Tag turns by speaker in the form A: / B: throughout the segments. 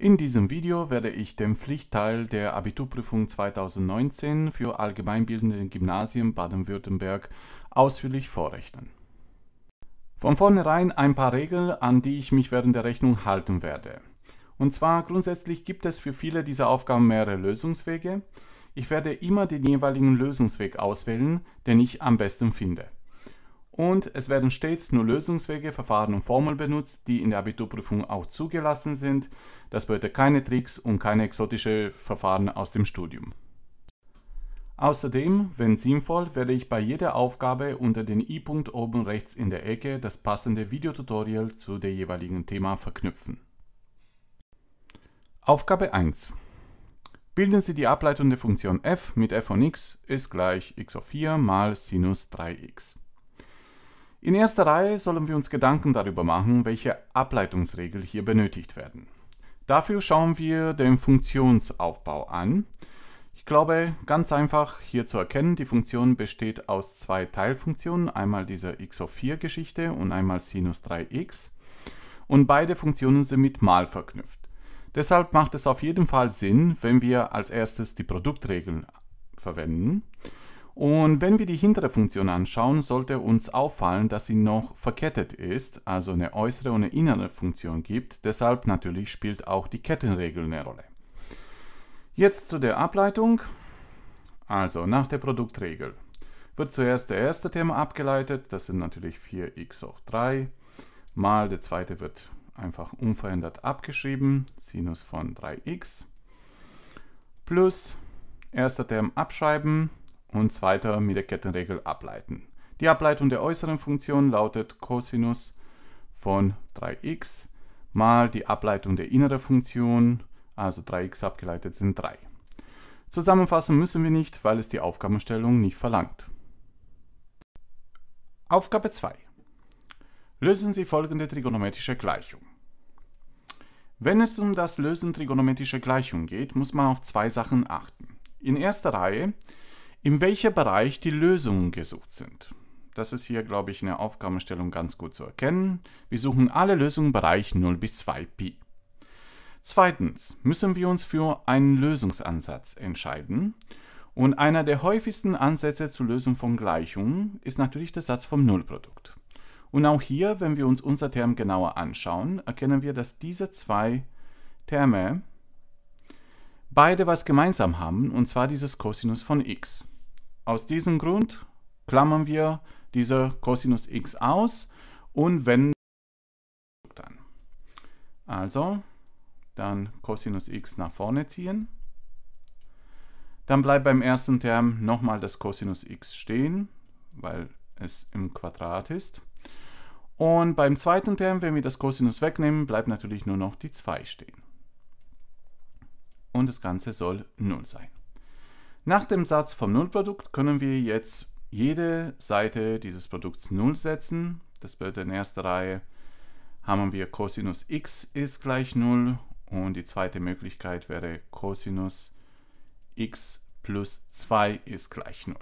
A: In diesem Video werde ich den Pflichtteil der Abiturprüfung 2019 für allgemeinbildende Gymnasien Baden-Württemberg ausführlich vorrechnen. Von vornherein ein paar Regeln, an die ich mich während der Rechnung halten werde. Und zwar grundsätzlich gibt es für viele dieser Aufgaben mehrere Lösungswege. Ich werde immer den jeweiligen Lösungsweg auswählen, den ich am besten finde. Und es werden stets nur Lösungswege, Verfahren und Formeln benutzt, die in der Abiturprüfung auch zugelassen sind. Das bedeutet keine Tricks und keine exotischen Verfahren aus dem Studium. Außerdem, wenn sinnvoll, werde ich bei jeder Aufgabe unter den i-Punkt oben rechts in der Ecke das passende Videotutorial zu dem jeweiligen Thema verknüpfen. Aufgabe 1. Bilden Sie die Ableitung der Funktion f mit f von x ist gleich x auf 4 mal Sinus 3x. In erster Reihe sollen wir uns Gedanken darüber machen, welche Ableitungsregeln hier benötigt werden. Dafür schauen wir den Funktionsaufbau an. Ich glaube, ganz einfach hier zu erkennen, die Funktion besteht aus zwei Teilfunktionen, einmal dieser x auf 4 Geschichte und einmal Sinus 3x. Und beide Funktionen sind mit mal verknüpft. Deshalb macht es auf jeden Fall Sinn, wenn wir als erstes die Produktregeln verwenden. Und wenn wir die hintere Funktion anschauen, sollte uns auffallen, dass sie noch verkettet ist, also eine äußere und eine innere Funktion gibt. Deshalb natürlich spielt auch die Kettenregel eine Rolle. Jetzt zu der Ableitung. Also nach der Produktregel wird zuerst der erste Term abgeleitet, das sind natürlich 4x hoch 3, mal der zweite wird einfach unverändert abgeschrieben, Sinus von 3x, plus erster Term abschreiben, und zweiter mit der Kettenregel ableiten. Die Ableitung der äußeren Funktion lautet Cosinus von 3x mal die Ableitung der inneren Funktion, also 3x abgeleitet sind 3. Zusammenfassen müssen wir nicht, weil es die Aufgabenstellung nicht verlangt. Aufgabe 2. Lösen Sie folgende trigonometrische Gleichung. Wenn es um das Lösen trigonometrischer Gleichung geht, muss man auf zwei Sachen achten. In erster Reihe in welchem Bereich die Lösungen gesucht sind. Das ist hier, glaube ich, in der Aufgabenstellung ganz gut zu erkennen. Wir suchen alle Lösungen im Bereich 0 bis 2pi. Zweitens müssen wir uns für einen Lösungsansatz entscheiden. Und einer der häufigsten Ansätze zur Lösung von Gleichungen ist natürlich der Satz vom Nullprodukt. Und auch hier, wenn wir uns unser Term genauer anschauen, erkennen wir, dass diese zwei Terme beide was gemeinsam haben, und zwar dieses Cosinus von x. Aus diesem Grund klammern wir diese Cosinus x aus und wenden an. Also, dann Cosinus x nach vorne ziehen. Dann bleibt beim ersten Term nochmal das Cosinus x stehen, weil es im Quadrat ist. Und beim zweiten Term, wenn wir das Cosinus wegnehmen, bleibt natürlich nur noch die 2 stehen. Und das Ganze soll 0 sein. Nach dem Satz vom Nullprodukt können wir jetzt jede Seite dieses Produkts 0 setzen. Das bedeutet, in erster Reihe haben wir Cosinus x ist gleich 0 und die zweite Möglichkeit wäre Cosinus x plus 2 ist gleich 0.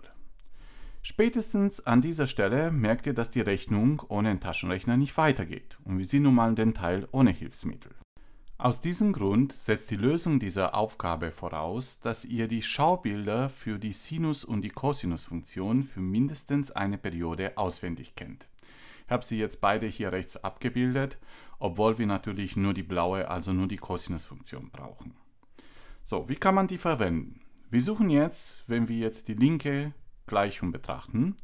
A: Spätestens an dieser Stelle merkt ihr, dass die Rechnung ohne den Taschenrechner nicht weitergeht und wir sehen nun mal den Teil ohne Hilfsmittel. Aus diesem Grund setzt die Lösung dieser Aufgabe voraus, dass ihr die Schaubilder für die Sinus- und die Cosinusfunktion für mindestens eine Periode auswendig kennt. Ich habe sie jetzt beide hier rechts abgebildet, obwohl wir natürlich nur die blaue, also nur die Cosinusfunktion brauchen. So, wie kann man die verwenden? Wir suchen jetzt, wenn wir jetzt die linke Gleichung betrachten,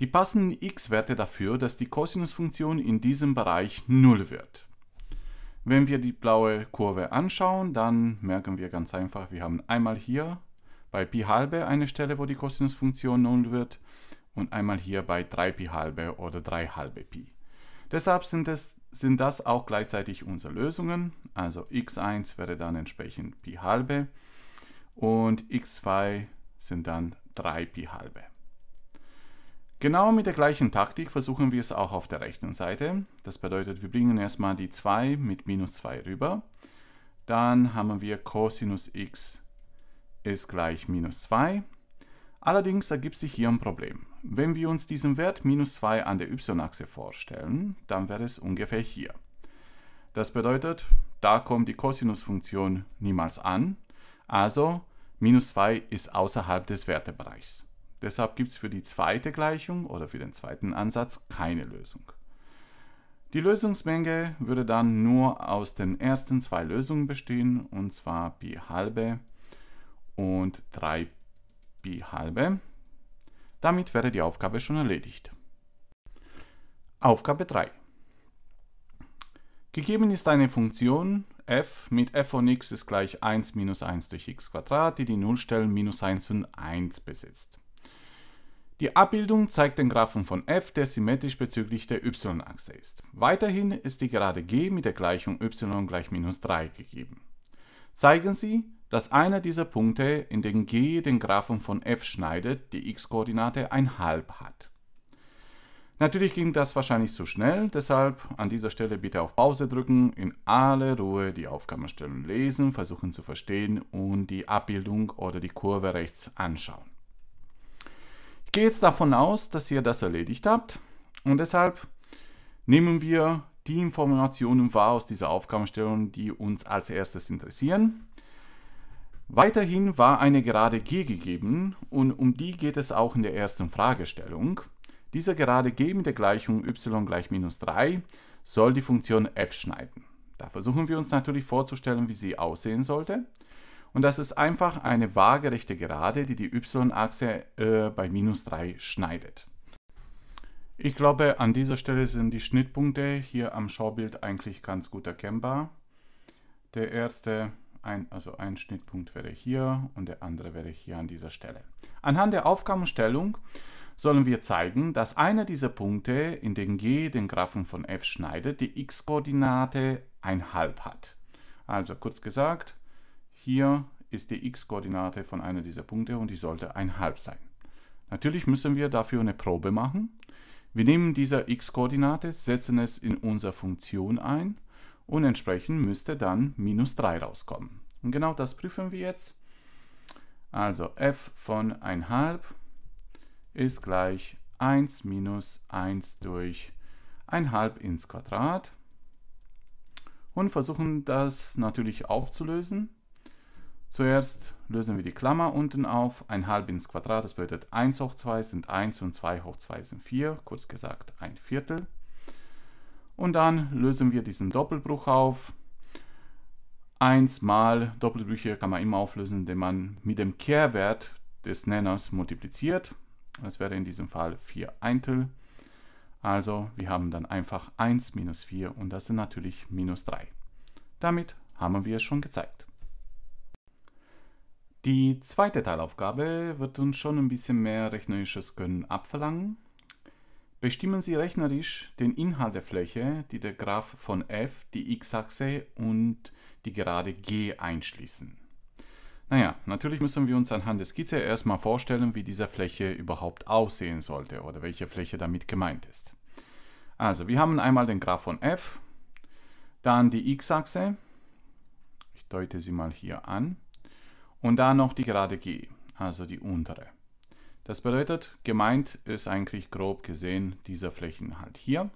A: die passenden x-Werte dafür, dass die Cosinusfunktion in diesem Bereich 0 wird. Wenn wir die blaue Kurve anschauen, dann merken wir ganz einfach, wir haben einmal hier bei Pi halbe eine Stelle, wo die Kosinusfunktion 0 wird und einmal hier bei 3 Pi halbe oder 3 halbe Pi. Deshalb sind, es, sind das auch gleichzeitig unsere Lösungen. Also x1 wäre dann entsprechend Pi halbe und x2 sind dann 3 Pi halbe. Genau mit der gleichen Taktik versuchen wir es auch auf der rechten Seite. Das bedeutet, wir bringen erstmal die 2 mit minus 2 rüber. Dann haben wir Cosinus x ist gleich minus 2. Allerdings ergibt sich hier ein Problem. Wenn wir uns diesen Wert minus 2 an der y-Achse vorstellen, dann wäre es ungefähr hier. Das bedeutet, da kommt die Cosinus-Funktion niemals an, also minus 2 ist außerhalb des Wertebereichs. Deshalb gibt es für die zweite Gleichung oder für den zweiten Ansatz keine Lösung. Die Lösungsmenge würde dann nur aus den ersten zwei Lösungen bestehen, und zwar pi halbe und 3 pi halbe. Damit wäre die Aufgabe schon erledigt. Aufgabe 3. Gegeben ist eine Funktion f mit f von x ist gleich 1 minus 1 durch x, die die Nullstellen minus 1 und 1 besitzt. Die Abbildung zeigt den Graphen von f, der symmetrisch bezüglich der y-Achse ist. Weiterhin ist die Gerade g mit der Gleichung y gleich minus 3 gegeben. Zeigen Sie, dass einer dieser Punkte, in den g den Graphen von f schneidet, die x-Koordinate ein halb hat. Natürlich ging das wahrscheinlich zu schnell, deshalb an dieser Stelle bitte auf Pause drücken, in aller Ruhe die Aufgabenstellung lesen, versuchen zu verstehen und die Abbildung oder die Kurve rechts anschauen. Ich gehe jetzt davon aus, dass ihr das erledigt habt und deshalb nehmen wir die Informationen wahr aus dieser Aufgabenstellung, die uns als erstes interessieren. Weiterhin war eine gerade G gegeben und um die geht es auch in der ersten Fragestellung. Diese gerade G mit der Gleichung y gleich minus 3 soll die Funktion f schneiden. Da versuchen wir uns natürlich vorzustellen, wie sie aussehen sollte. Und das ist einfach eine waagerechte Gerade, die die y-Achse äh, bei minus 3 schneidet. Ich glaube, an dieser Stelle sind die Schnittpunkte hier am Schaubild eigentlich ganz gut erkennbar. Der erste, ein, also ein Schnittpunkt wäre hier und der andere wäre hier an dieser Stelle. Anhand der Aufgabenstellung sollen wir zeigen, dass einer dieser Punkte, in den G den Graphen von f schneidet, die x-Koordinate 1,5 hat. Also kurz gesagt, hier ist die x-Koordinate von einer dieser Punkte und die sollte 1,5 sein. Natürlich müssen wir dafür eine Probe machen. Wir nehmen diese x-Koordinate, setzen es in unsere Funktion ein und entsprechend müsste dann minus 3 rauskommen. Und genau das prüfen wir jetzt. Also f von 1 1,5 ist gleich 1 minus 1 durch 1 1,5 ins Quadrat. Und versuchen das natürlich aufzulösen. Zuerst lösen wir die Klammer unten auf. Ein halb ins Quadrat, das bedeutet 1 hoch 2 sind 1 und 2 hoch 2 sind 4, kurz gesagt ein Viertel. Und dann lösen wir diesen Doppelbruch auf. 1 mal Doppelbrüche kann man immer auflösen, indem man mit dem Kehrwert des Nenners multipliziert. Das wäre in diesem Fall 4 Eintel. Also wir haben dann einfach 1 minus 4 und das sind natürlich minus 3. Damit haben wir es schon gezeigt. Die zweite Teilaufgabe wird uns schon ein bisschen mehr rechnerisches Können abverlangen. Bestimmen Sie rechnerisch den Inhalt der Fläche, die der Graph von f, die x-Achse und die Gerade g einschließen. Naja, natürlich müssen wir uns anhand der Skizze erstmal vorstellen, wie diese Fläche überhaupt aussehen sollte oder welche Fläche damit gemeint ist. Also, wir haben einmal den Graph von f, dann die x-Achse, ich deute sie mal hier an, und dann noch die gerade G, also die untere. Das bedeutet, gemeint ist eigentlich grob gesehen dieser Flächen halt hier.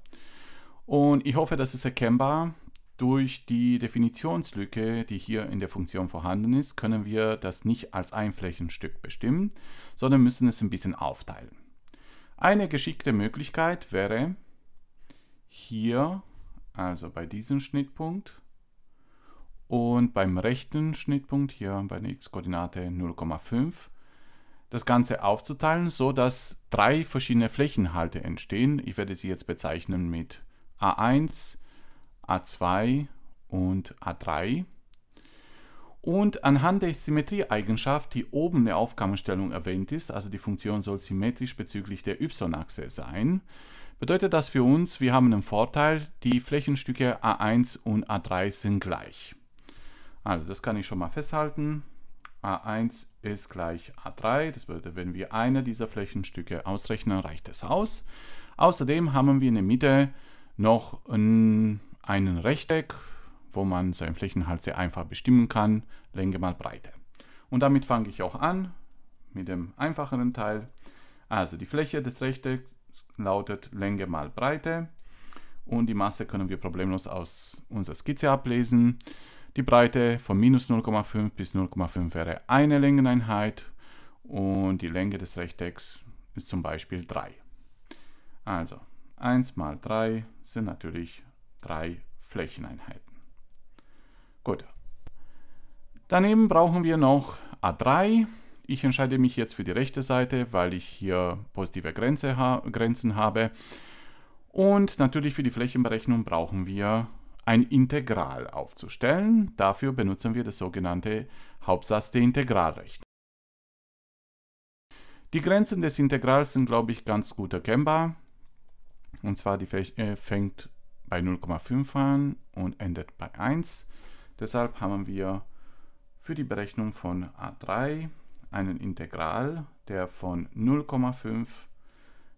A: Und ich hoffe, das ist erkennbar. Durch die Definitionslücke, die hier in der Funktion vorhanden ist, können wir das nicht als ein Flächenstück bestimmen, sondern müssen es ein bisschen aufteilen. Eine geschickte Möglichkeit wäre, hier, also bei diesem Schnittpunkt, und beim rechten Schnittpunkt hier bei der x-Koordinate 0,5 das Ganze aufzuteilen, so dass drei verschiedene Flächenhalte entstehen. Ich werde sie jetzt bezeichnen mit A1, A2 und A3. Und anhand der Symmetrieeigenschaft, die oben in der Aufgabenstellung erwähnt ist, also die Funktion soll symmetrisch bezüglich der y-Achse sein, bedeutet das für uns, wir haben einen Vorteil, die Flächenstücke a1 und a3 sind gleich. Also das kann ich schon mal festhalten. A1 ist gleich A3. Das würde, wenn wir eine dieser Flächenstücke ausrechnen, reicht das aus. Außerdem haben wir in der Mitte noch einen Rechteck, wo man seinen Flächenhalt sehr einfach bestimmen kann. Länge mal Breite. Und damit fange ich auch an mit dem einfacheren Teil. Also die Fläche des Rechtecks lautet Länge mal Breite. Und die Masse können wir problemlos aus unserer Skizze ablesen. Die Breite von minus 0,5 bis 0,5 wäre eine Längeneinheit und die Länge des Rechtecks ist zum Beispiel 3. Also 1 mal 3 sind natürlich 3 Flächeneinheiten. Gut. Daneben brauchen wir noch A3. Ich entscheide mich jetzt für die rechte Seite, weil ich hier positive Grenze ha Grenzen habe. Und natürlich für die Flächenberechnung brauchen wir ein Integral aufzustellen. Dafür benutzen wir das sogenannte Hauptsatz der Integralrechnung. Die Grenzen des Integrals sind, glaube ich, ganz gut erkennbar. Und zwar die äh, fängt bei 0,5 an und endet bei 1. Deshalb haben wir für die Berechnung von a3 einen Integral, der von 0,5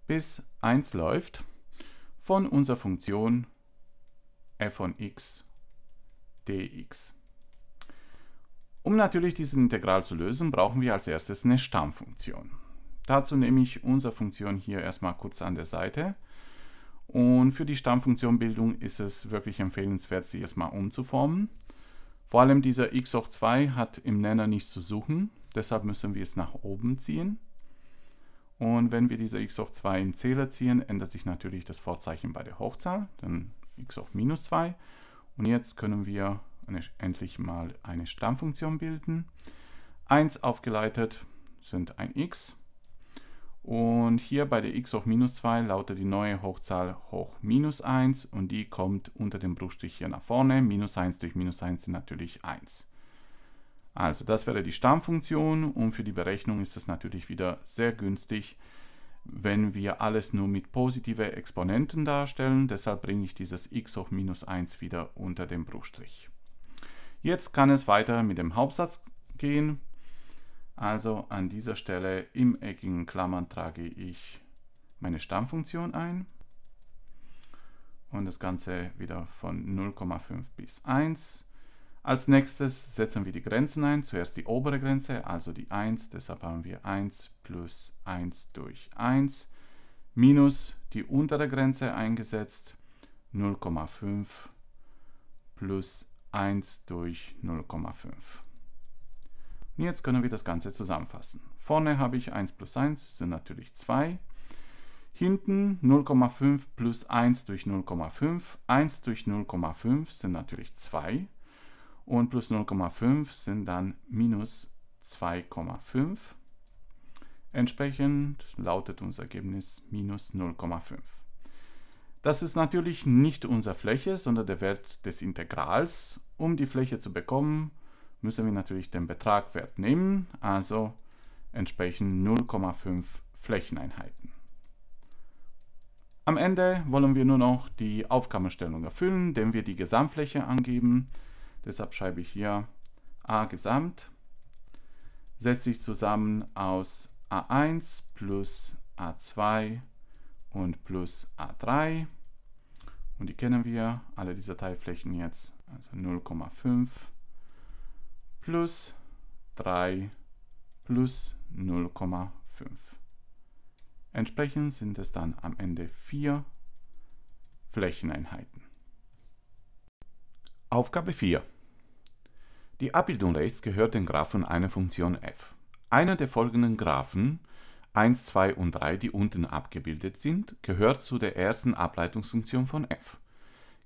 A: bis 1 läuft, von unserer Funktion f von x dx. Um natürlich dieses Integral zu lösen, brauchen wir als erstes eine Stammfunktion. Dazu nehme ich unsere Funktion hier erstmal kurz an der Seite. Und für die Stammfunktionbildung ist es wirklich empfehlenswert, sie erstmal umzuformen. Vor allem dieser x hoch 2 hat im Nenner nichts zu suchen, deshalb müssen wir es nach oben ziehen. Und wenn wir diese x hoch 2 im Zähler ziehen, ändert sich natürlich das Vorzeichen bei der Hochzahl. Dann x hoch minus 2. Und jetzt können wir eine, endlich mal eine Stammfunktion bilden. 1 aufgeleitet sind ein x. Und hier bei der x hoch minus 2 lautet die neue Hochzahl hoch minus 1 und die kommt unter dem Bruchstrich hier nach vorne. Minus 1 durch minus 1 sind natürlich 1. Also das wäre die Stammfunktion und für die Berechnung ist es natürlich wieder sehr günstig, wenn wir alles nur mit positiven Exponenten darstellen. Deshalb bringe ich dieses x hoch minus 1 wieder unter den Bruchstrich. Jetzt kann es weiter mit dem Hauptsatz gehen. Also an dieser Stelle im eckigen Klammern trage ich meine Stammfunktion ein und das Ganze wieder von 0,5 bis 1. Als nächstes setzen wir die Grenzen ein. Zuerst die obere Grenze, also die 1. Deshalb haben wir 1 plus 1 durch 1 minus die untere Grenze eingesetzt. 0,5 plus 1 durch 0,5. Und jetzt können wir das Ganze zusammenfassen. Vorne habe ich 1 plus 1, sind natürlich 2. Hinten 0,5 plus 1 durch 0,5. 1 durch 0,5 sind natürlich 2 und plus 0,5 sind dann minus 2,5. Entsprechend lautet unser Ergebnis minus 0,5. Das ist natürlich nicht unsere Fläche, sondern der Wert des Integrals. Um die Fläche zu bekommen, müssen wir natürlich den Betragwert nehmen, also entsprechend 0,5 Flächeneinheiten. Am Ende wollen wir nur noch die Aufgabenstellung erfüllen, indem wir die Gesamtfläche angeben. Deshalb schreibe ich hier a gesamt setzt sich zusammen aus a1 plus a2 und plus a3. Und die kennen wir, alle diese Teilflächen jetzt. Also 0,5 plus 3 plus 0,5. Entsprechend sind es dann am Ende vier Flächeneinheiten. Aufgabe 4. Die Abbildung rechts gehört den Graphen einer Funktion f. Einer der folgenden Graphen 1, 2 und 3, die unten abgebildet sind, gehört zu der ersten Ableitungsfunktion von f.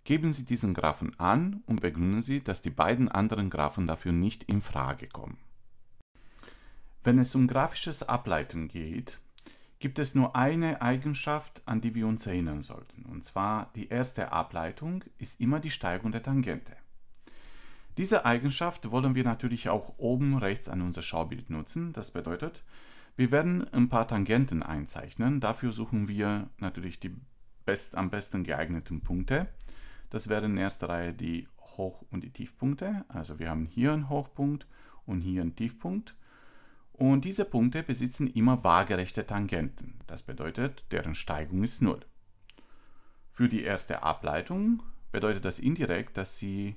A: Geben Sie diesen Graphen an und begründen Sie, dass die beiden anderen Graphen dafür nicht in Frage kommen. Wenn es um grafisches Ableiten geht, gibt es nur eine Eigenschaft, an die wir uns erinnern sollten. Und zwar die erste Ableitung ist immer die Steigung der Tangente. Diese Eigenschaft wollen wir natürlich auch oben rechts an unser Schaubild nutzen. Das bedeutet, wir werden ein paar Tangenten einzeichnen. Dafür suchen wir natürlich die best, am besten geeigneten Punkte. Das wären in erster Reihe die Hoch- und die Tiefpunkte. Also wir haben hier einen Hochpunkt und hier einen Tiefpunkt. Und diese Punkte besitzen immer waagerechte Tangenten. Das bedeutet, deren Steigung ist 0. Für die erste Ableitung bedeutet das indirekt, dass sie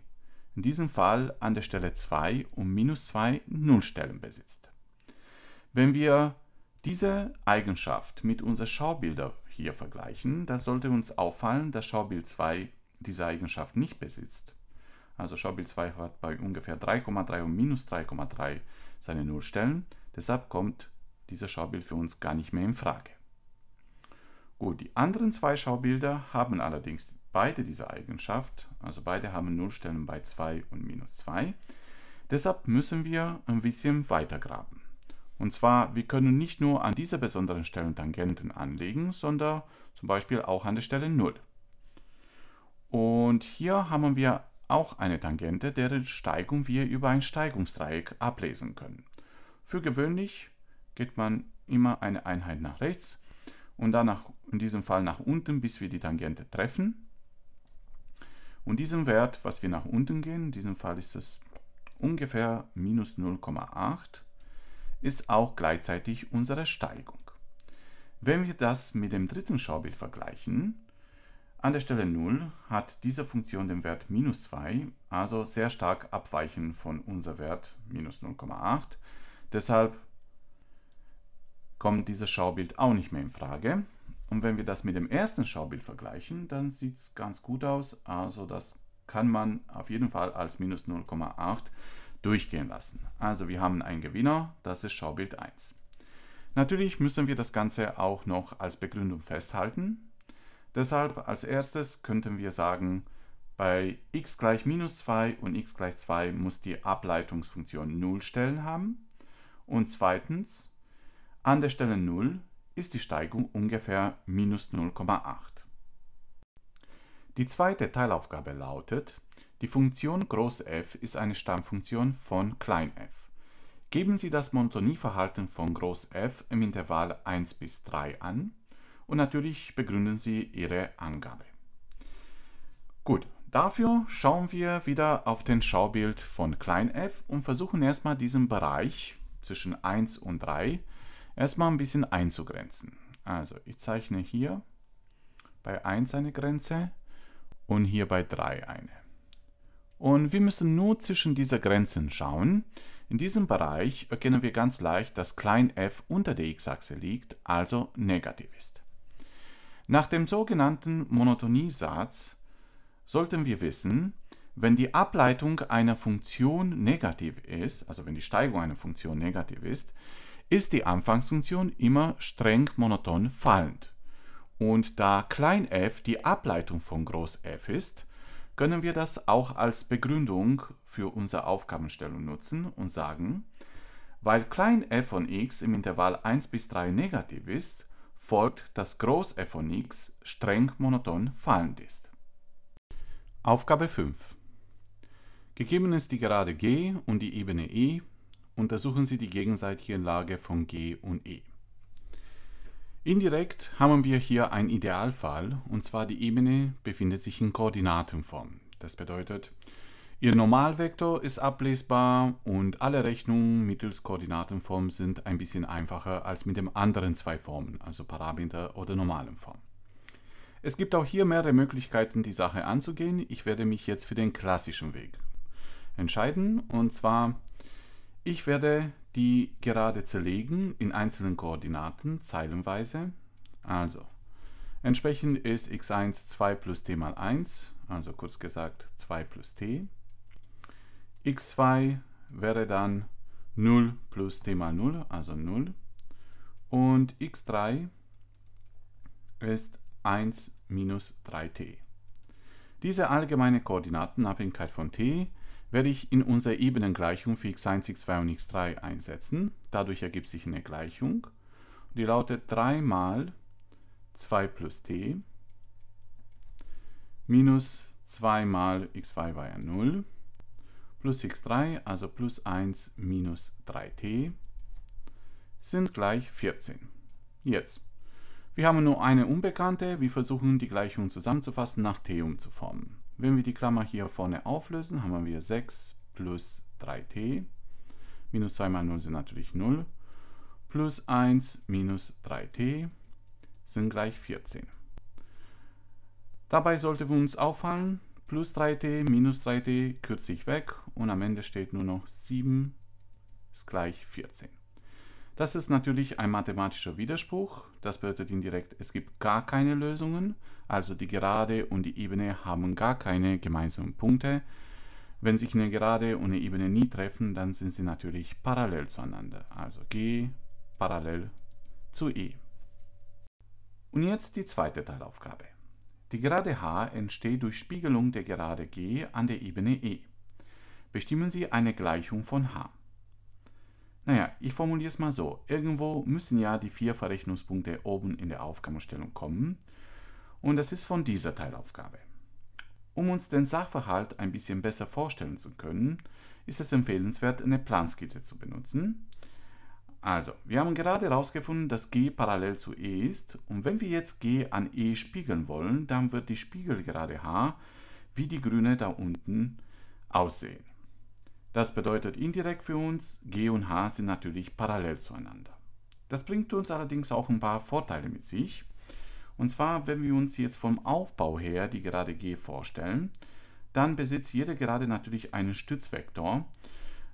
A: in diesem Fall an der Stelle 2 um minus 2 Nullstellen besitzt. Wenn wir diese Eigenschaft mit unseren Schaubilder hier vergleichen, dann sollte uns auffallen, dass Schaubild 2 diese Eigenschaft nicht besitzt. Also Schaubild 2 hat bei ungefähr 3,3 und minus 3,3 seine Nullstellen. Deshalb kommt dieses Schaubild für uns gar nicht mehr in Frage. Gut, die anderen zwei Schaubilder haben allerdings beide diese Eigenschaft, also beide haben Nullstellen bei 2 und minus 2. Deshalb müssen wir ein bisschen weiter graben. Und zwar, wir können nicht nur an dieser besonderen Stelle Tangenten anlegen, sondern zum Beispiel auch an der Stelle 0. Und hier haben wir auch eine Tangente, deren Steigung wir über ein Steigungsdreieck ablesen können. Für gewöhnlich geht man immer eine Einheit nach rechts und dann nach, in diesem Fall nach unten, bis wir die Tangente treffen. Und diesen Wert, was wir nach unten gehen, in diesem Fall ist es ungefähr minus 0,8, ist auch gleichzeitig unsere Steigung. Wenn wir das mit dem dritten Schaubild vergleichen, an der Stelle 0 hat diese Funktion den Wert minus 2, also sehr stark abweichend von unserem Wert minus 0,8. Deshalb kommt dieses Schaubild auch nicht mehr in Frage. Und wenn wir das mit dem ersten Schaubild vergleichen, dann sieht es ganz gut aus. Also das kann man auf jeden Fall als minus 0,8 durchgehen lassen. Also wir haben einen Gewinner, das ist Schaubild 1. Natürlich müssen wir das Ganze auch noch als Begründung festhalten. Deshalb als erstes könnten wir sagen, bei x gleich minus 2 und x gleich 2 muss die Ableitungsfunktion 0 Stellen haben. Und zweitens, an der Stelle 0 ist die Steigung ungefähr minus 0,8. Die zweite Teilaufgabe lautet, die Funktion F ist eine Stammfunktion von f. Geben Sie das Monotonieverhalten von F im Intervall 1 bis 3 an und natürlich begründen Sie Ihre Angabe. Gut, dafür schauen wir wieder auf den Schaubild von f und versuchen erstmal diesen Bereich zwischen 1 und 3 erstmal ein bisschen einzugrenzen. Also ich zeichne hier bei 1 eine Grenze und hier bei 3 eine. Und wir müssen nur zwischen dieser Grenzen schauen. In diesem Bereich erkennen wir ganz leicht, dass klein f unter der x-Achse liegt, also negativ ist. Nach dem sogenannten Monotoniesatz sollten wir wissen, wenn die Ableitung einer Funktion negativ ist, also wenn die Steigung einer Funktion negativ ist, ist die Anfangsfunktion immer streng monoton fallend. Und da f die Ableitung von F ist, können wir das auch als Begründung für unsere Aufgabenstellung nutzen und sagen, weil f von x im Intervall 1 bis 3 negativ ist, folgt, dass F von x streng monoton fallend ist. Aufgabe 5 Gegeben ist die Gerade G und die Ebene E untersuchen Sie die gegenseitige Lage von G und E. Indirekt haben wir hier einen Idealfall, und zwar die Ebene befindet sich in Koordinatenform. Das bedeutet, Ihr Normalvektor ist ablesbar und alle Rechnungen mittels Koordinatenform sind ein bisschen einfacher als mit den anderen zwei Formen, also Parameter oder normalen Form. Es gibt auch hier mehrere Möglichkeiten, die Sache anzugehen. Ich werde mich jetzt für den klassischen Weg entscheiden und zwar ich werde die Gerade zerlegen in einzelnen Koordinaten zeilenweise. Also, entsprechend ist x1 2 plus t mal 1, also kurz gesagt 2 plus t. x2 wäre dann 0 plus t mal 0, also 0. Und x3 ist 1 minus 3t. Diese allgemeine Koordinatenabhängigkeit von t werde ich in unserer Ebenengleichung für x1, x2 und x3 einsetzen. Dadurch ergibt sich eine Gleichung, die lautet 3 mal 2 plus t minus 2 mal x2 war ja 0 plus x3, also plus 1 minus 3t sind gleich 14. Jetzt, wir haben nur eine Unbekannte, wir versuchen die Gleichung zusammenzufassen nach t umzuformen. Wenn wir die Klammer hier vorne auflösen, haben wir 6 plus 3t. Minus 2 mal 0 sind natürlich 0. Plus 1 minus 3t sind gleich 14. Dabei sollte uns auffallen, plus 3t minus 3t kürze ich weg und am Ende steht nur noch 7 ist gleich 14. Das ist natürlich ein mathematischer Widerspruch. Das bedeutet indirekt, es gibt gar keine Lösungen. Also die Gerade und die Ebene haben gar keine gemeinsamen Punkte. Wenn sich eine Gerade und eine Ebene nie treffen, dann sind sie natürlich parallel zueinander. Also G parallel zu E. Und jetzt die zweite Teilaufgabe. Die Gerade H entsteht durch Spiegelung der Gerade G an der Ebene E. Bestimmen Sie eine Gleichung von H. Naja, ich formuliere es mal so. Irgendwo müssen ja die vier Verrechnungspunkte oben in der Aufgabenstellung kommen. Und das ist von dieser Teilaufgabe. Um uns den Sachverhalt ein bisschen besser vorstellen zu können, ist es empfehlenswert, eine Planskizze zu benutzen. Also, wir haben gerade herausgefunden, dass G parallel zu E ist. Und wenn wir jetzt G an E spiegeln wollen, dann wird die Spiegelgerade H wie die grüne da unten aussehen. Das bedeutet indirekt für uns, G und H sind natürlich parallel zueinander. Das bringt uns allerdings auch ein paar Vorteile mit sich. Und zwar, wenn wir uns jetzt vom Aufbau her die Gerade G vorstellen, dann besitzt jede Gerade natürlich einen Stützvektor,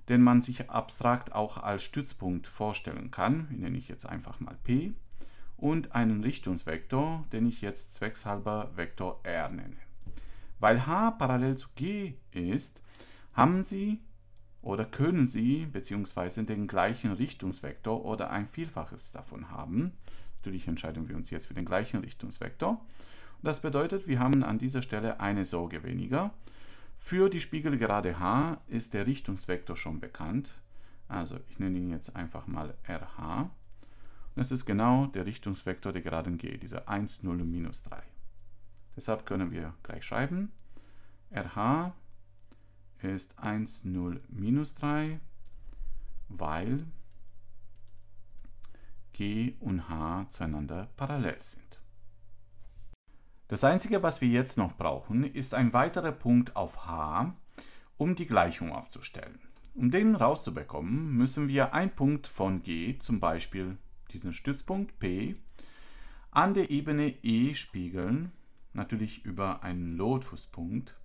A: den man sich abstrakt auch als Stützpunkt vorstellen kann, den nenne ich jetzt einfach mal P, und einen Richtungsvektor, den ich jetzt zweckshalber Vektor R nenne. Weil H parallel zu G ist, haben Sie oder können Sie bzw. den gleichen Richtungsvektor oder ein Vielfaches davon haben? Natürlich entscheiden wir uns jetzt für den gleichen Richtungsvektor. das bedeutet, wir haben an dieser Stelle eine Sorge weniger. Für die Spiegelgerade h ist der Richtungsvektor schon bekannt. Also ich nenne ihn jetzt einfach mal RH. das ist genau der Richtungsvektor der Geraden g, dieser 1, 0, minus 3. Deshalb können wir gleich schreiben, RH ist 1, 0, minus 3, weil G und H zueinander parallel sind. Das Einzige, was wir jetzt noch brauchen, ist ein weiterer Punkt auf H, um die Gleichung aufzustellen. Um den rauszubekommen, müssen wir einen Punkt von G, zum Beispiel diesen Stützpunkt P, an der Ebene E spiegeln, natürlich über einen Lotfußpunkt.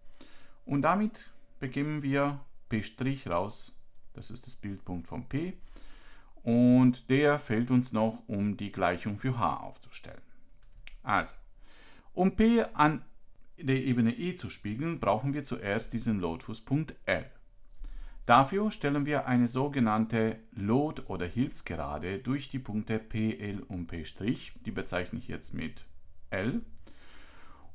A: Und damit begeben wir P' raus. Das ist das Bildpunkt von P. Und der fehlt uns noch, um die Gleichung für H aufzustellen. Also, um P an der Ebene E zu spiegeln, brauchen wir zuerst diesen Lotfußpunkt L. Dafür stellen wir eine sogenannte Lot- oder Hilfsgerade durch die Punkte PL und P', die bezeichne ich jetzt mit L.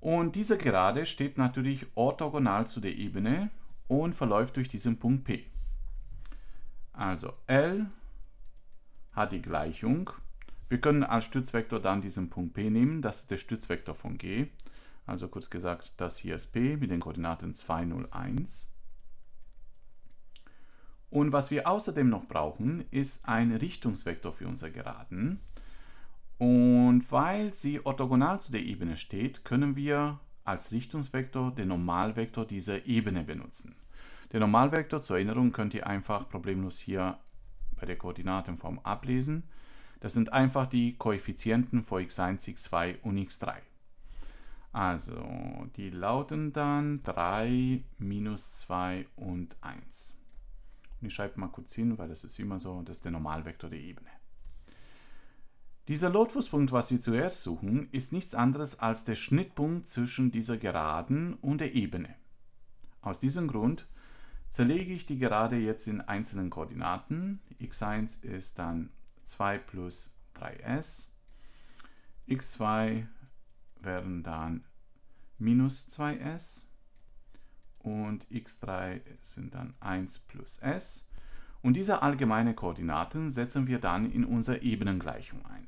A: Und diese Gerade steht natürlich orthogonal zu der Ebene und verläuft durch diesen Punkt P. Also L hat die Gleichung. Wir können als Stützvektor dann diesen Punkt P nehmen. Das ist der Stützvektor von G. Also kurz gesagt, das hier ist P mit den Koordinaten 2, 0, 1. Und was wir außerdem noch brauchen, ist ein Richtungsvektor für unsere Geraden. Und weil sie orthogonal zu der Ebene steht, können wir als Richtungsvektor den Normalvektor dieser Ebene benutzen. Den Normalvektor zur Erinnerung könnt ihr einfach problemlos hier bei der Koordinatenform ablesen. Das sind einfach die Koeffizienten vor x1, x2 und x3. Also, die lauten dann 3, minus 2 und 1. ich schreibe mal kurz hin, weil das ist immer so, das ist der Normalvektor der Ebene. Dieser Lotuspunkt, was wir zuerst suchen, ist nichts anderes als der Schnittpunkt zwischen dieser Geraden und der Ebene. Aus diesem Grund zerlege ich die Gerade jetzt in einzelnen Koordinaten. x1 ist dann 2 plus 3s. x2 wären dann minus 2s. Und x3 sind dann 1 plus s. Und diese allgemeinen Koordinaten setzen wir dann in unsere Ebenengleichung ein.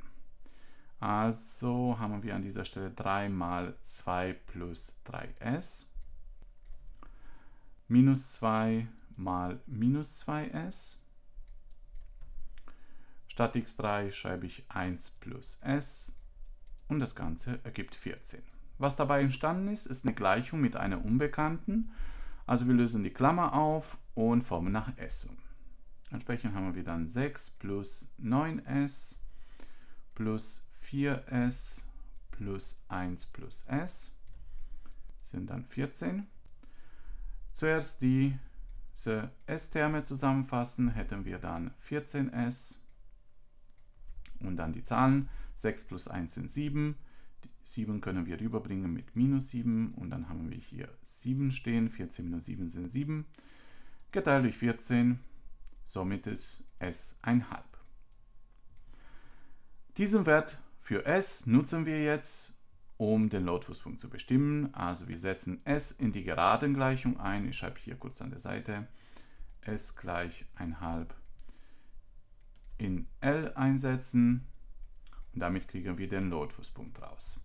A: Also haben wir an dieser Stelle 3 mal 2 plus 3s minus 2 mal minus 2s. Statt x3 schreibe ich 1 plus s und das Ganze ergibt 14. Was dabei entstanden ist, ist eine Gleichung mit einer Unbekannten. Also wir lösen die Klammer auf und formen nach s um. Entsprechend haben wir dann 6 plus 9s plus 4s plus 1 plus s sind dann 14. Zuerst diese s-Terme zusammenfassen, hätten wir dann 14s und dann die Zahlen. 6 plus 1 sind 7. 7 können wir rüberbringen mit minus 7 und dann haben wir hier 7 stehen. 14 minus 7 sind 7. Geteilt durch 14, somit ist s 1,5. Diesen Wert für s nutzen wir jetzt, um den Lotfußpunkt zu bestimmen. Also wir setzen s in die geraden Gleichung ein. Ich schreibe hier kurz an der Seite. s gleich 1,5 in L einsetzen. Und damit kriegen wir den Lotfußpunkt raus.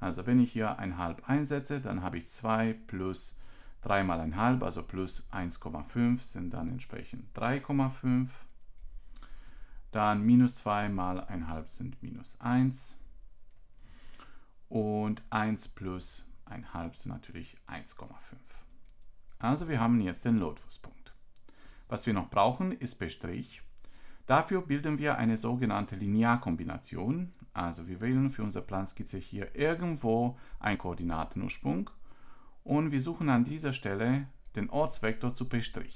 A: Also wenn ich hier 1,5 einsetze, dann habe ich 2 plus 3 mal 1,5, also plus 1,5 sind dann entsprechend 3,5. Dann minus 2 mal 1 halb sind minus 1. Und 1 plus 1 halb sind natürlich 1,5. Also wir haben jetzt den Lotfußpunkt. Was wir noch brauchen, ist Bestrich. Dafür bilden wir eine sogenannte Linearkombination. Also wir wählen für unsere Planskizze hier irgendwo einen Koordinatenursprung und wir suchen an dieser Stelle den Ortsvektor zu P'.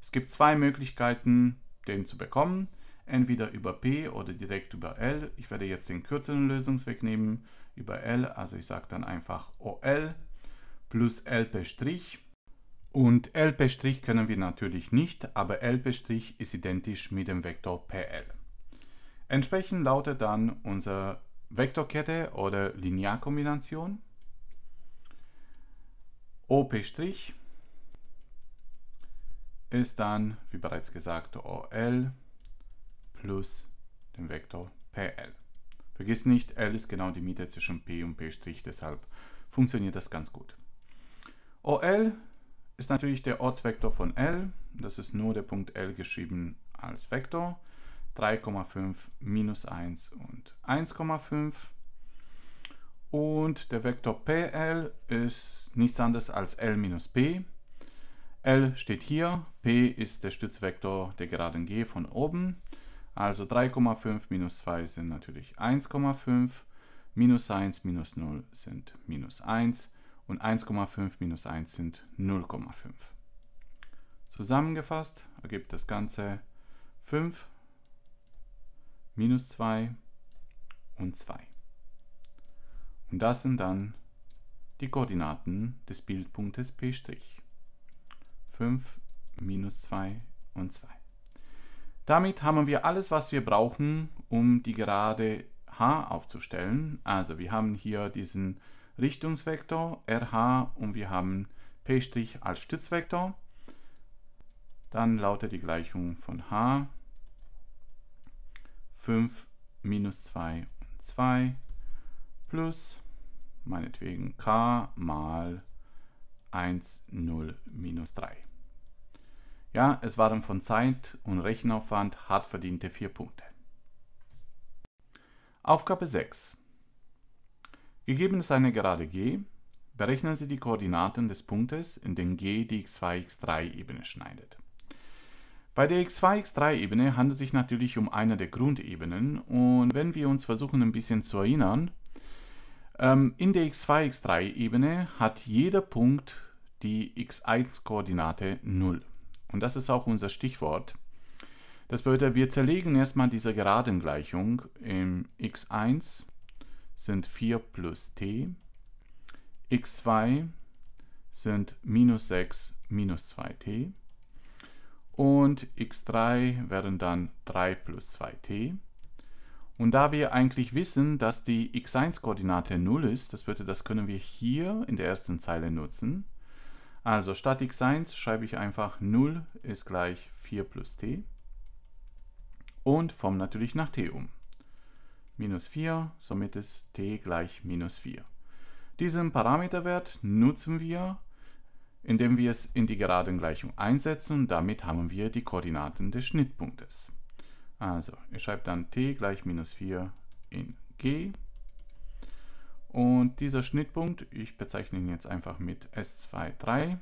A: Es gibt zwei Möglichkeiten, den zu bekommen entweder über P oder direkt über L. Ich werde jetzt den kürzeren Lösungsweg nehmen über L, also ich sage dann einfach OL plus LP'. Und LP' können wir natürlich nicht, aber LP' ist identisch mit dem Vektor PL. Entsprechend lautet dann unsere Vektorkette oder Linearkombination OP' ist dann, wie bereits gesagt, OL plus den Vektor PL. Vergiss nicht, L ist genau die Mitte zwischen P und P', deshalb funktioniert das ganz gut. OL ist natürlich der Ortsvektor von L, das ist nur der Punkt L geschrieben als Vektor. 3,5 minus 1 und 1,5. Und der Vektor PL ist nichts anderes als L minus P. L steht hier, P ist der Stützvektor der geraden G von oben also 3,5 minus 2 sind natürlich 1,5, minus 1 minus 0 sind minus 1 und 1,5 minus 1 sind 0,5. Zusammengefasst ergibt das Ganze 5 minus 2 und 2. Und das sind dann die Koordinaten des Bildpunktes P'. 5 minus 2 und 2. Damit haben wir alles, was wir brauchen, um die gerade h aufzustellen. Also wir haben hier diesen Richtungsvektor rh und wir haben p' als Stützvektor. Dann lautet die Gleichung von h 5 minus 2 und 2 plus meinetwegen k mal 1, 0, minus 3. Ja, es waren von Zeit und Rechenaufwand hart verdiente vier Punkte. Aufgabe 6. Gegeben ist eine gerade G, berechnen Sie die Koordinaten des Punktes, in den G die x2, x3-Ebene schneidet. Bei der x2, x3-Ebene handelt es sich natürlich um eine der Grundebenen und wenn wir uns versuchen ein bisschen zu erinnern, ähm, in der x2, x3-Ebene hat jeder Punkt die x1-Koordinate 0. Und das ist auch unser Stichwort. Das bedeutet, wir zerlegen erstmal diese geraden Gleichung x1 sind 4 plus t, x2 sind minus 6 minus 2t und x3 wären dann 3 plus 2t. Und da wir eigentlich wissen, dass die x1-Koordinate 0 ist, das bedeutet, das können wir hier in der ersten Zeile nutzen. Also statt x 1 schreibe ich einfach 0 ist gleich 4 plus t und forme natürlich nach t um. Minus 4, somit ist t gleich minus 4. Diesen Parameterwert nutzen wir, indem wir es in die geraden Gleichung einsetzen. Damit haben wir die Koordinaten des Schnittpunktes. Also, ich schreibe dann t gleich minus 4 in g und dieser Schnittpunkt, ich bezeichne ihn jetzt einfach mit S23,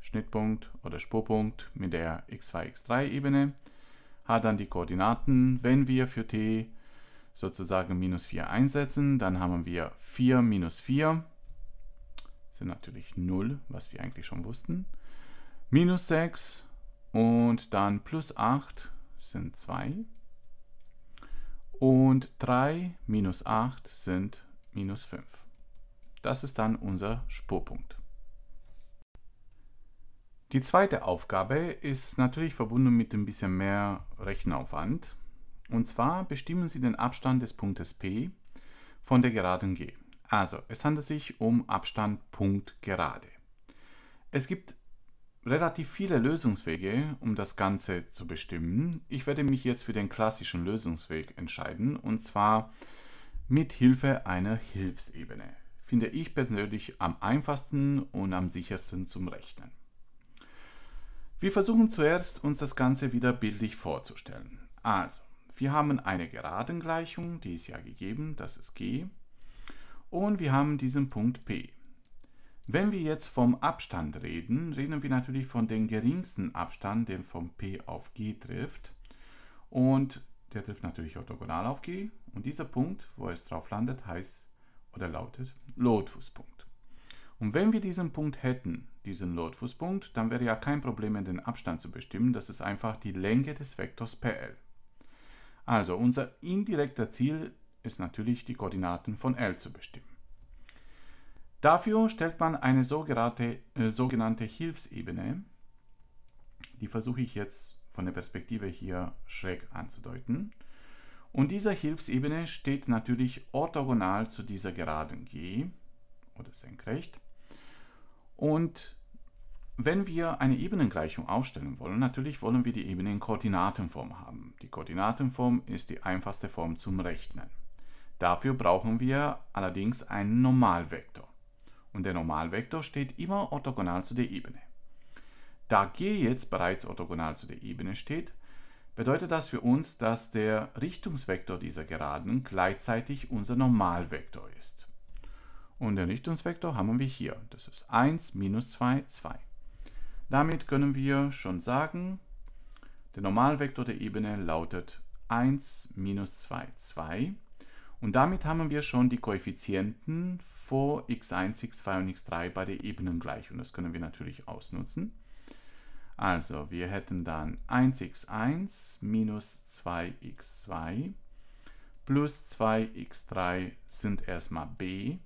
A: Schnittpunkt oder Spurpunkt mit der x2, x3-Ebene, hat dann die Koordinaten, wenn wir für t sozusagen minus 4 einsetzen, dann haben wir 4 minus 4, sind natürlich 0, was wir eigentlich schon wussten, minus 6 und dann plus 8 sind 2 und 3 minus 8 sind minus 5. Das ist dann unser Spurpunkt. Die zweite Aufgabe ist natürlich verbunden mit ein bisschen mehr Rechenaufwand. Und zwar bestimmen Sie den Abstand des Punktes P von der Geraden G. Also, es handelt sich um Abstand Punkt Gerade. Es gibt relativ viele Lösungswege, um das Ganze zu bestimmen. Ich werde mich jetzt für den klassischen Lösungsweg entscheiden, und zwar mit Hilfe einer Hilfsebene. Finde ich persönlich am einfachsten und am sichersten zum Rechnen. Wir versuchen zuerst, uns das Ganze wieder bildlich vorzustellen. Also, wir haben eine Geradengleichung, die ist ja gegeben, das ist g. Und wir haben diesen Punkt P. Wenn wir jetzt vom Abstand reden, reden wir natürlich von dem geringsten Abstand, der vom P auf G trifft. Und der trifft natürlich orthogonal auf G, und dieser Punkt, wo es drauf landet, heißt oder lautet Lotfußpunkt. Und wenn wir diesen Punkt hätten, diesen Lotfußpunkt, dann wäre ja kein Problem, den Abstand zu bestimmen. Das ist einfach die Länge des Vektors PL. Also unser indirekter Ziel ist natürlich, die Koordinaten von L zu bestimmen. Dafür stellt man eine sogenannte, äh, sogenannte Hilfsebene. Die versuche ich jetzt von der Perspektive hier schräg anzudeuten. Und diese Hilfsebene steht natürlich orthogonal zu dieser geraden G oder senkrecht. Und wenn wir eine Ebenengleichung aufstellen wollen, natürlich wollen wir die Ebene in Koordinatenform haben. Die Koordinatenform ist die einfachste Form zum Rechnen. Dafür brauchen wir allerdings einen Normalvektor. Und der Normalvektor steht immer orthogonal zu der Ebene. Da G jetzt bereits orthogonal zu der Ebene steht, bedeutet das für uns, dass der Richtungsvektor dieser Geraden gleichzeitig unser Normalvektor ist. Und den Richtungsvektor haben wir hier. Das ist 1, minus 2, 2. Damit können wir schon sagen, der Normalvektor der Ebene lautet 1, minus 2, 2. Und damit haben wir schon die Koeffizienten vor x1, x2 und x3 bei der Ebenen gleich. Und das können wir natürlich ausnutzen. Also, wir hätten dann 1x1 minus 2x2 plus 2x3 sind erstmal b.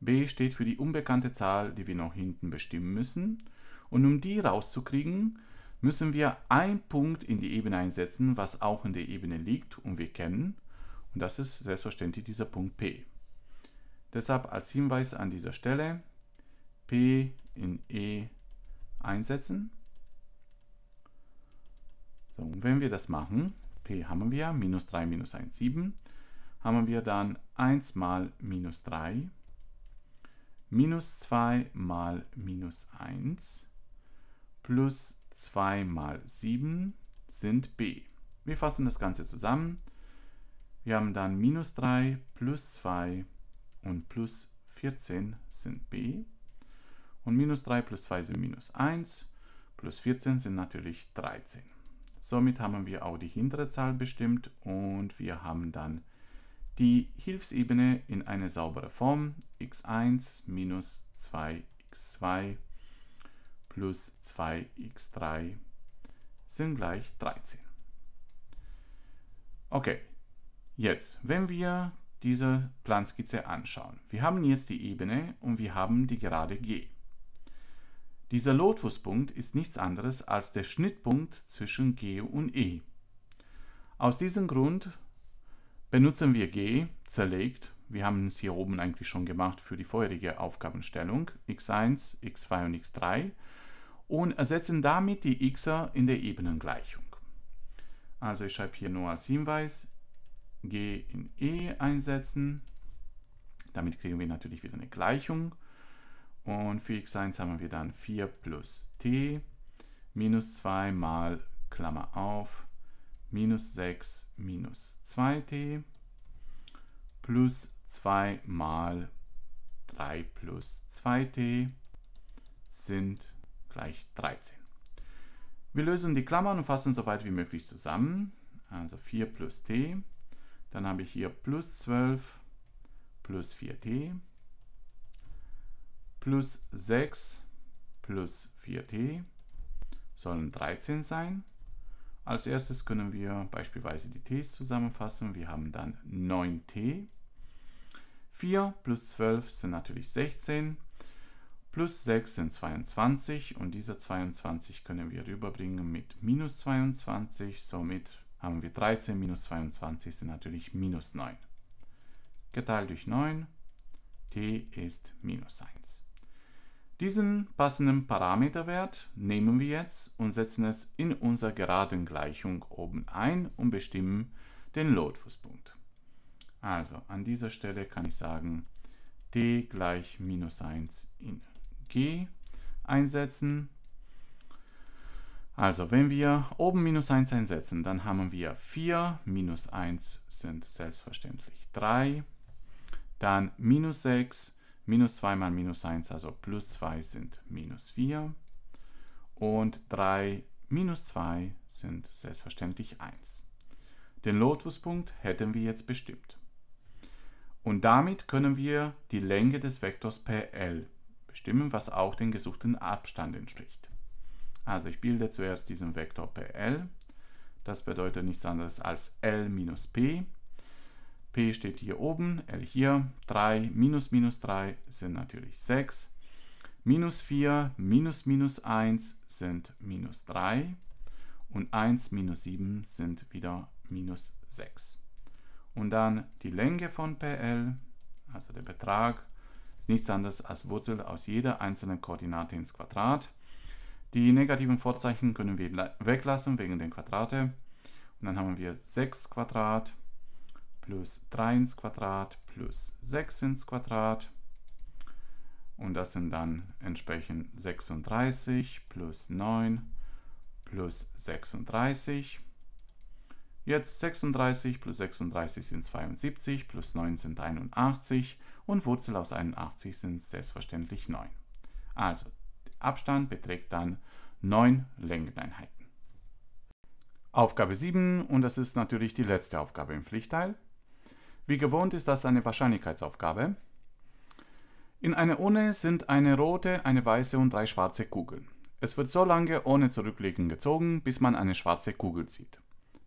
A: b steht für die unbekannte Zahl, die wir noch hinten bestimmen müssen. Und um die rauszukriegen, müssen wir einen Punkt in die Ebene einsetzen, was auch in der Ebene liegt und wir kennen. Und das ist selbstverständlich dieser Punkt P. Deshalb als Hinweis an dieser Stelle P in E einsetzen. So, und wenn wir das machen, p haben wir, minus 3 minus 1, 7, haben wir dann 1 mal minus 3, minus 2 mal minus 1, plus 2 mal 7 sind b. Wir fassen das Ganze zusammen. Wir haben dann minus 3 plus 2 und plus 14 sind b. Und minus 3 plus 2 sind minus 1, plus 14 sind natürlich 13. Somit haben wir auch die hintere Zahl bestimmt und wir haben dann die Hilfsebene in eine saubere Form x1 minus 2x2 plus 2x3 sind gleich 13. Okay, jetzt, wenn wir diese Planskizze anschauen. Wir haben jetzt die Ebene und wir haben die Gerade G. Dieser Lotfußpunkt ist nichts anderes als der Schnittpunkt zwischen G und E. Aus diesem Grund benutzen wir G zerlegt, wir haben es hier oben eigentlich schon gemacht für die vorherige Aufgabenstellung, x1, x2 und x3, und ersetzen damit die xer in der Ebenengleichung. Also ich schreibe hier nur als Hinweis, G in E einsetzen, damit kriegen wir natürlich wieder eine Gleichung und für x1 haben wir dann 4 plus t minus 2 mal Klammer auf minus 6 minus 2t plus 2 mal 3 plus 2t sind gleich 13. Wir lösen die Klammern und fassen so weit wie möglich zusammen. Also 4 plus t, dann habe ich hier plus 12 plus 4t plus 6 plus 4t sollen 13 sein. Als erstes können wir beispielsweise die t's zusammenfassen. Wir haben dann 9t. 4 plus 12 sind natürlich 16. Plus 6 sind 22 und diese 22 können wir rüberbringen mit minus 22. Somit haben wir 13 minus 22 sind natürlich minus 9. Geteilt durch 9, t ist minus 1. Diesen passenden Parameterwert nehmen wir jetzt und setzen es in unserer geraden Gleichung oben ein und bestimmen den Lotfußpunkt. Also an dieser Stelle kann ich sagen t gleich minus 1 in g einsetzen. Also wenn wir oben minus 1 einsetzen, dann haben wir 4, minus 1 sind selbstverständlich 3, dann minus 6, Minus 2 mal minus 1, also plus 2 sind minus 4. Und 3 minus 2 sind selbstverständlich 1. Den Lotuspunkt hätten wir jetzt bestimmt. Und damit können wir die Länge des Vektors PL bestimmen, was auch den gesuchten Abstand entspricht. Also ich bilde zuerst diesen Vektor PL. Das bedeutet nichts anderes als L minus P P steht hier oben, L hier. 3 minus minus 3 sind natürlich 6. Minus 4 minus minus 1 sind minus 3. Und 1 minus 7 sind wieder minus 6. Und dann die Länge von PL, also der Betrag, ist nichts anderes als Wurzel aus jeder einzelnen Koordinate ins Quadrat. Die negativen Vorzeichen können wir weglassen wegen den Quadrate. Und dann haben wir 6 Quadrat plus 3 ins Quadrat plus 6 ins Quadrat. Und das sind dann entsprechend 36 plus 9 plus 36. Jetzt 36 plus 36 sind 72, plus 9 sind 81 und Wurzel aus 81 sind selbstverständlich 9. Also Abstand beträgt dann 9 Längeneinheiten. Aufgabe 7 und das ist natürlich die letzte Aufgabe im Pflichtteil. Wie gewohnt ist das eine Wahrscheinlichkeitsaufgabe. In einer Urne sind eine rote, eine weiße und drei schwarze Kugeln. Es wird so lange ohne Zurücklegen gezogen, bis man eine schwarze Kugel sieht.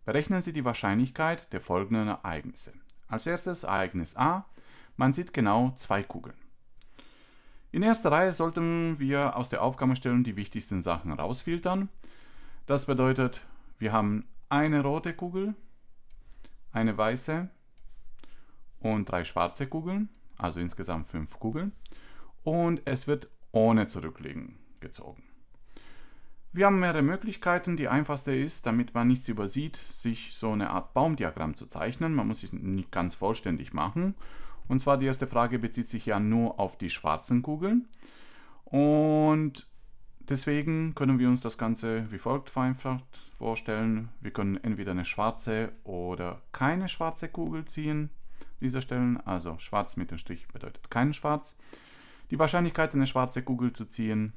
A: Berechnen Sie die Wahrscheinlichkeit der folgenden Ereignisse. Als erstes Ereignis A. Man sieht genau zwei Kugeln. In erster Reihe sollten wir aus der Aufgabenstellung die wichtigsten Sachen rausfiltern. Das bedeutet, wir haben eine rote Kugel, eine weiße, und drei schwarze Kugeln, also insgesamt fünf Kugeln. Und es wird ohne Zurücklegen gezogen. Wir haben mehrere Möglichkeiten. Die einfachste ist, damit man nichts übersieht, sich so eine Art Baumdiagramm zu zeichnen. Man muss es nicht ganz vollständig machen. Und zwar die erste Frage bezieht sich ja nur auf die schwarzen Kugeln. Und deswegen können wir uns das Ganze wie folgt vereinfacht vorstellen. Wir können entweder eine schwarze oder keine schwarze Kugel ziehen dieser Stellen, also schwarz mit dem Strich bedeutet kein Schwarz. Die Wahrscheinlichkeit, eine schwarze Kugel zu ziehen,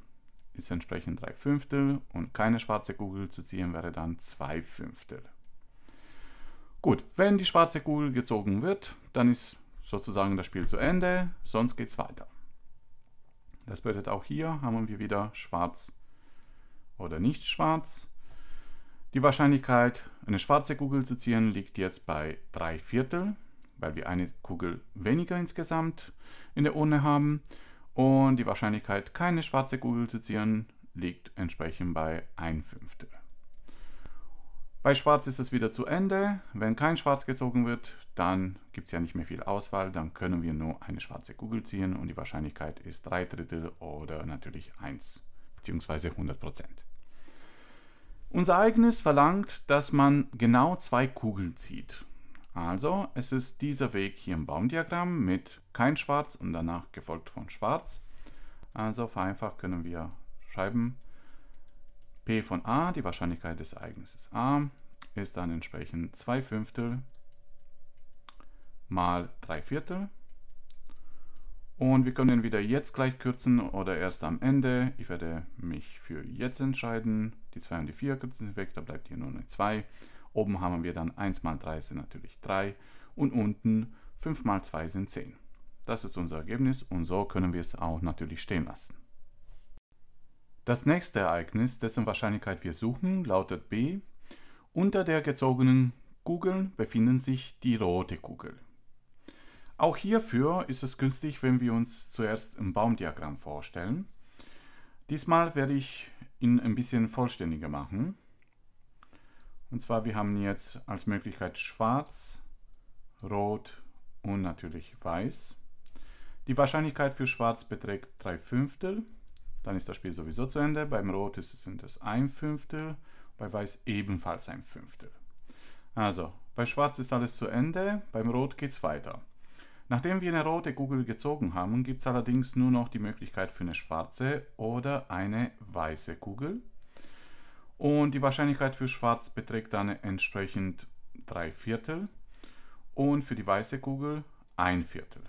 A: ist entsprechend 3 Fünftel und keine schwarze Kugel zu ziehen wäre dann 2 Fünftel. Gut, wenn die schwarze Kugel gezogen wird, dann ist sozusagen das Spiel zu Ende, sonst geht es weiter. Das bedeutet auch hier haben wir wieder schwarz oder nicht schwarz. Die Wahrscheinlichkeit, eine schwarze Kugel zu ziehen, liegt jetzt bei 3 Viertel weil wir eine Kugel weniger insgesamt in der Urne haben. Und die Wahrscheinlichkeit, keine schwarze Kugel zu ziehen, liegt entsprechend bei 1 Fünftel. Bei Schwarz ist es wieder zu Ende. Wenn kein Schwarz gezogen wird, dann gibt es ja nicht mehr viel Auswahl. Dann können wir nur eine schwarze Kugel ziehen und die Wahrscheinlichkeit ist 3 Drittel oder natürlich 1 bzw. 100 Prozent. Unser Ereignis verlangt, dass man genau zwei Kugeln zieht. Also, es ist dieser Weg hier im Baumdiagramm mit kein Schwarz und danach gefolgt von Schwarz. Also vereinfacht können wir schreiben, P von A, die Wahrscheinlichkeit des Ereignisses A, ist dann entsprechend 2 Fünftel mal 3 Viertel. Und wir können wieder jetzt gleich kürzen oder erst am Ende. Ich werde mich für jetzt entscheiden. Die 2 und die 4 kürzen sich weg, da bleibt hier nur eine 2. Oben haben wir dann 1 mal 3 sind natürlich 3 und unten 5 mal 2 sind 10. Das ist unser Ergebnis und so können wir es auch natürlich stehen lassen. Das nächste Ereignis, dessen Wahrscheinlichkeit wir suchen, lautet b. Unter der gezogenen Kugel befinden sich die rote Kugel. Auch hierfür ist es günstig, wenn wir uns zuerst ein Baumdiagramm vorstellen. Diesmal werde ich ihn ein bisschen vollständiger machen. Und zwar, wir haben jetzt als Möglichkeit schwarz, rot und natürlich weiß. Die Wahrscheinlichkeit für schwarz beträgt 3 Fünftel. Dann ist das Spiel sowieso zu Ende. Beim Rot sind es ein Fünftel, bei Weiß ebenfalls ein Fünftel. Also, bei Schwarz ist alles zu Ende, beim Rot geht es weiter. Nachdem wir eine rote Kugel gezogen haben, gibt es allerdings nur noch die Möglichkeit für eine schwarze oder eine weiße Kugel. Und die Wahrscheinlichkeit für Schwarz beträgt dann entsprechend 3 Viertel und für die weiße Kugel 1 Viertel.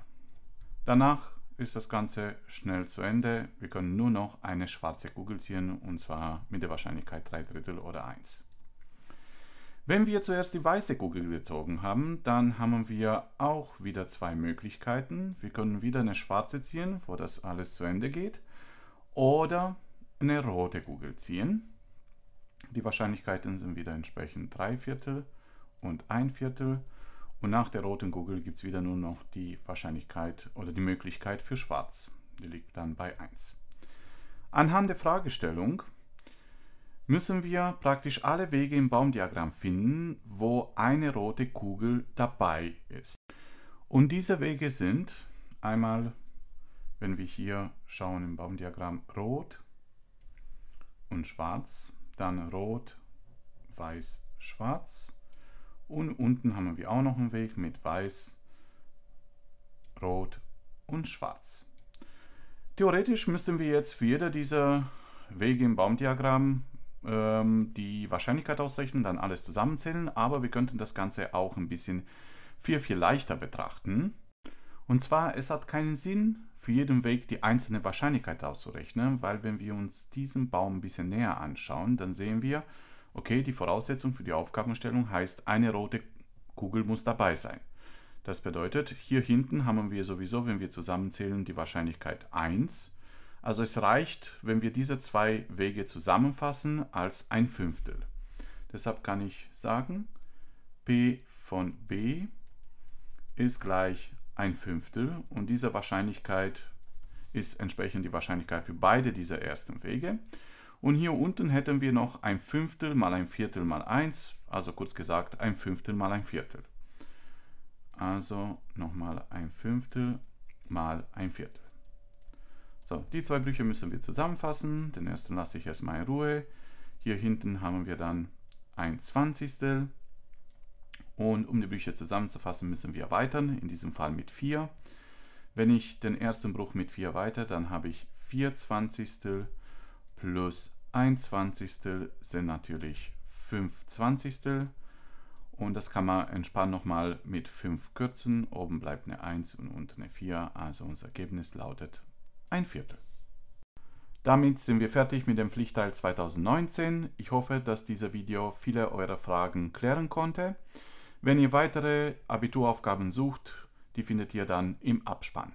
A: Danach ist das Ganze schnell zu Ende. Wir können nur noch eine schwarze Kugel ziehen und zwar mit der Wahrscheinlichkeit 3 Drittel oder 1. Wenn wir zuerst die weiße Kugel gezogen haben, dann haben wir auch wieder zwei Möglichkeiten. Wir können wieder eine schwarze ziehen, wo das alles zu Ende geht, oder eine rote Kugel ziehen. Die Wahrscheinlichkeiten sind wieder entsprechend 3 Viertel und 1 Viertel. Und nach der roten Kugel gibt es wieder nur noch die Wahrscheinlichkeit oder die Möglichkeit für schwarz. Die liegt dann bei 1. Anhand der Fragestellung müssen wir praktisch alle Wege im Baumdiagramm finden, wo eine rote Kugel dabei ist. Und diese Wege sind einmal, wenn wir hier schauen im Baumdiagramm, rot und schwarz dann rot, weiß, schwarz. Und unten haben wir auch noch einen Weg mit weiß, rot und schwarz. Theoretisch müssten wir jetzt für jeder dieser Wege im Baumdiagramm ähm, die Wahrscheinlichkeit ausrechnen, dann alles zusammenzählen, aber wir könnten das Ganze auch ein bisschen viel, viel leichter betrachten. Und zwar, es hat keinen Sinn, für jeden Weg die einzelne Wahrscheinlichkeit auszurechnen, weil wenn wir uns diesen Baum ein bisschen näher anschauen, dann sehen wir, okay, die Voraussetzung für die Aufgabenstellung heißt, eine rote Kugel muss dabei sein. Das bedeutet, hier hinten haben wir sowieso, wenn wir zusammenzählen, die Wahrscheinlichkeit 1. Also es reicht, wenn wir diese zwei Wege zusammenfassen, als ein Fünftel. Deshalb kann ich sagen, P von B ist gleich ein Fünftel und dieser Wahrscheinlichkeit ist entsprechend die Wahrscheinlichkeit für beide dieser ersten Wege. Und hier unten hätten wir noch ein Fünftel mal ein Viertel mal 1, also kurz gesagt ein Fünftel mal ein Viertel. Also nochmal ein Fünftel mal ein Viertel. So, die zwei Brüche müssen wir zusammenfassen. Den ersten lasse ich erstmal in Ruhe. Hier hinten haben wir dann ein Zwanzigstel und um die Bücher zusammenzufassen, müssen wir erweitern, in diesem Fall mit 4. Wenn ich den ersten Bruch mit 4 erweitere, dann habe ich 4 Zwanzigstel plus 1 Zwanzigstel sind natürlich 5 Zwanzigstel. Und das kann man entspannt nochmal mit 5 kürzen. Oben bleibt eine 1 und unten eine 4. Also unser Ergebnis lautet 1 Viertel. Damit sind wir fertig mit dem Pflichtteil 2019. Ich hoffe, dass dieses Video viele eurer Fragen klären konnte. Wenn ihr weitere Abituraufgaben sucht, die findet ihr dann im Abspann.